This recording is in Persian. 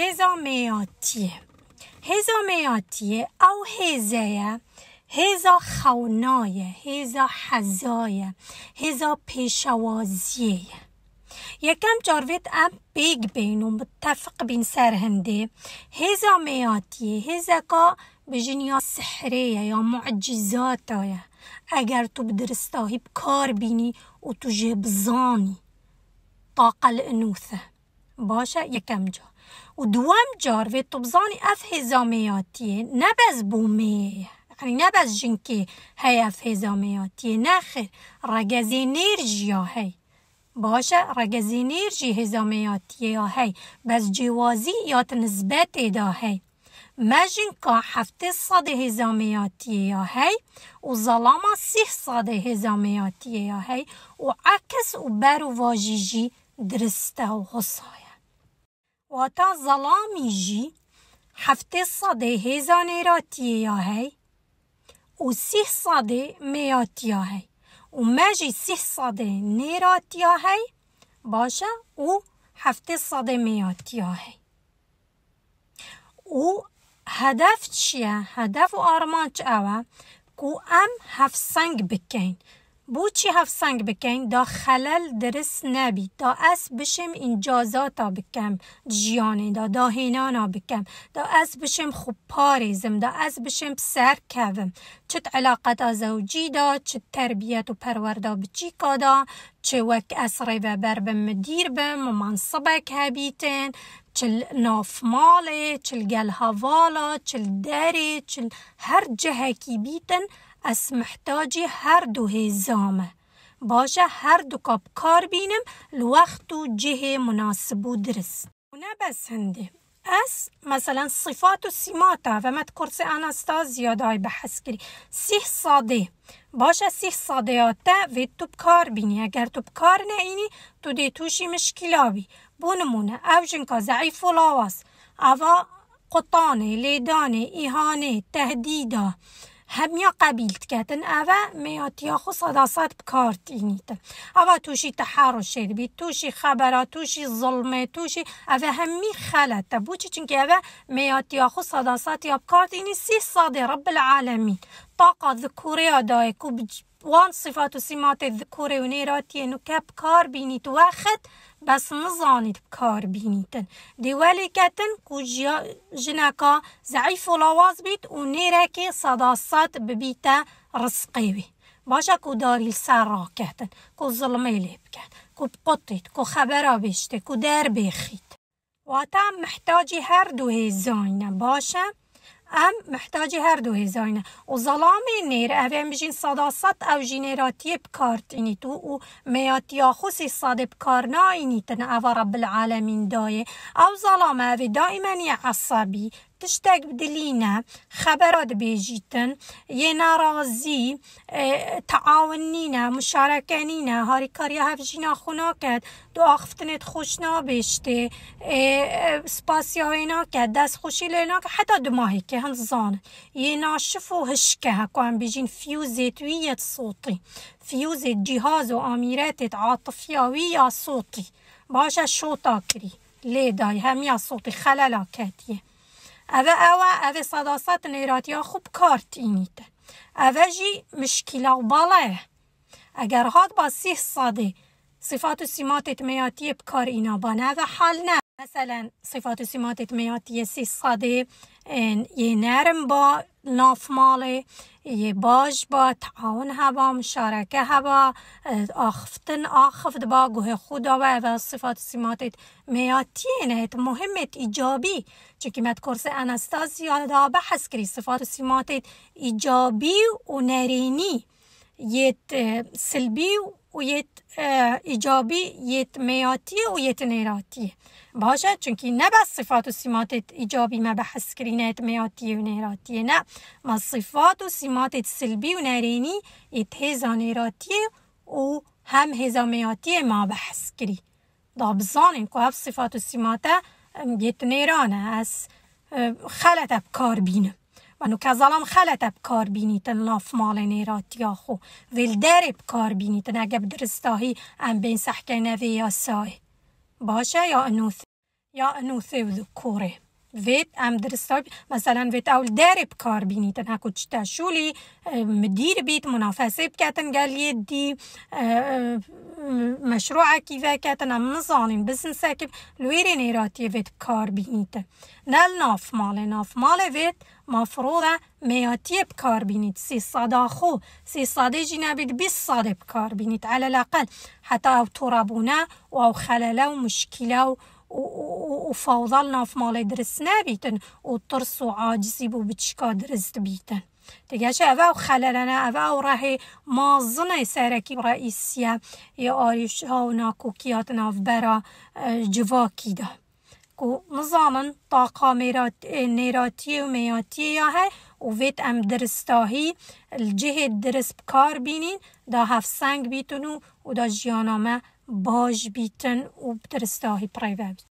هزامياتي هزامياتي او هزايا هزا خونايا هزا حزايا هزا پیشوازیه یکم جاروید ام بیگ بینو متفق بین سر هنده هزا میاتیه هزا کا بجن یا سحریه یا معجزاتایه اگر تو بدرستاهی بکار بینی و تو جه بزانی طاقه الانوثه باشه یکم جا و دوام جار و طبزان اف هزامیاتیه نه بز بومه یعنی نه بس هی اف هزامیاتیه نه خیر رگزی نرژیا هی باشه رگزی نرژی هزامیاتیه یا هی بس جوازی یا تنسبت دا هی ماجن کا هفته صد هزامیاتیه یا هی و ظلاما سیح صد هزامیاتیه یا هی و عکس و بر و واجیجی درسته و حصایه واتا ظلامی جی هفته صده هزانه راتیه یا هی و سیح صده یا هی و مجی سیح صده یا هی باشه و هفت صده یا هی و هدف چیه؟ هدف و آرمان چه اوه؟ که ام هفت سنگ بکن چی هفت سنگ بکن دا خلل درس نبی دا اس بشم این جازاتا بکم جیانه دا دا هینانا بکم دا اس بشم خوب پاریزم، دا اس بشم سر کهوم چت علاقتا زوجی دا چت تربیت و پرورده بچی دا، چه وک اسری و بم مدیر بم و منصبک هبیتن چل ناف ماله چل گل هوالا چل داری چل هر جهکی بیتن از محتاجی هر دو هزامه باشه هر دو کاب کار بینم لوقت و جه مناسب و درست و از مثلا صفات و سیماتا و مت کرس اناستازیا دای بحث کری سیح ساده، باشه سیح صادیاتا و تو بکار بینی اگر تو بکار نینی تو دی توشی مشکلابی بونمونه او جنکا ضعیف و لاواز او قطانه لیدانه ایهانه تهدیده همیا قبیلت کتن اوه میاتیا خو صداست اوا اوه توشی تحرش بی توشی خبره توشی ظلمه توشی اوه همی خلطه بود چونکه اوه میاتیا خو صداست یا بکارتینی سی صادی رب العالمین طاقة ذكورية دايك وان صفات و الذكوري ونيراتي نكاب كار بيني توخت بس نزانید کار بینیتن دیوالی کتن کو جنکا ضعیف و لواز بیت و نیرکی صداست ببیتا رسقی بی باشا کو داری سر را کتن کو ظلمه لیب کن کو بقطید کو خبر بیشته کو در بخید و محتاجی هر دو هزاینه باشه ام محتاج هر دو هزارینه و ظلام نیر اویم بجین صدا صد او جنراتی بکارت اینی تو و میاتیا خوصی صد بکارنا اینی تن او رب العالمین دایه او ظلام او دائما عصبی تشتاق بدلينا خبرات بيجيتن ينا رازي آه، تعاونينا مشاركانينا هاري نینە هاریکاریە هەفژینا خوناکەت دو ئاخفتنێت بيشتي سباسيا آه، آه، سپاسیاوێ داس خوشي ليناك حتى دو حتا دماهێکێ هەنزان یێ ناشف هشكا هكو هەکوان بيجين فيوزي ویەت سوتی فيوزي جیهاز و ئامیرەتێت عاتفیاوی صوتي باشا باشە كري کری داي هەمیا صوتي خلالا كاتيه اوه اوه اوه صداست ها خوب کارت اینیت اوه جی مشکل و باله اگر هاد با سیه صاده صفات و سیمات کار بکار اینا بانه حال نه مثلا صفات و سیمات میاتی سی صاده یه نرم با نافماله، یه باج با تعاون هوا مشارکه هوا آخفتن آخفت با گوه خدا و, و صفات سیماتت ایت مهمت ایجابی که مت کورس انستازی دا بحث کری صفات سیماتت ایجابی و نرینی یه سلبی و میاتی و نیراتیه باشه چونکی نه بس صفات و سمات ایجابی ما بحث کرینت میاتی و نیراتی نه ما صفات و سمات سلبی و نرینی ایت هزا نیراتیه و هم هزا میاتیه ما بحث کری دا این که صفات و سمات یت نیرانه از خلط کار بینم منو کزالام خلط بکار بینیتن لاف مال یا خو ویل در بکار بینیتن اگه بدرستاهی ام بین سحکه نوی یا سای باشه یا انوث یا انوثه و ذکوره ویت ام درستار مثلا ویت اول دارب کار بینی تنها کچتا شولی مدیر بیت منافسه بکاتن گل یدی مشروع كيفا كاتن ام نظانين بس نساكب لويري نيراتي فيت بكار بينيتن نال ناف مالي ناف مالي فيت مفروضة مياتي بكار بينيت سي صدا خو سي صدا جنابيد بس صدا بكار بينيت على الأقل حتى أو ترابونا أو خلالة ومشكلة و... و نافمال درست نبیتن و ترس و û acizî bû bi بیتن. dirist dibîtin دیگه خلرنه اوا او راه مازنه سرکی رئیسیه یا آریش ها و ناکوکیات ناف برا جواکی ده کو نظامن طاقا نیراتی و میاتی یا هی و ویت ام درستاهی الجه درست کار بینین دا هفت سنگ بیتن و دا جیانامه باج بیتن و درستاهی پریوه